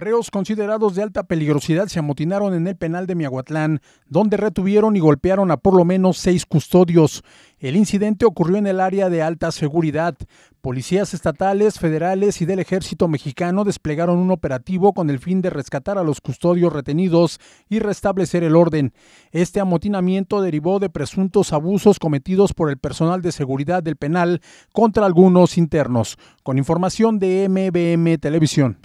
Reos considerados de alta peligrosidad se amotinaron en el penal de Miahuatlán, donde retuvieron y golpearon a por lo menos seis custodios. El incidente ocurrió en el área de alta seguridad. Policías estatales, federales y del ejército mexicano desplegaron un operativo con el fin de rescatar a los custodios retenidos y restablecer el orden. Este amotinamiento derivó de presuntos abusos cometidos por el personal de seguridad del penal contra algunos internos. Con información de MBM Televisión.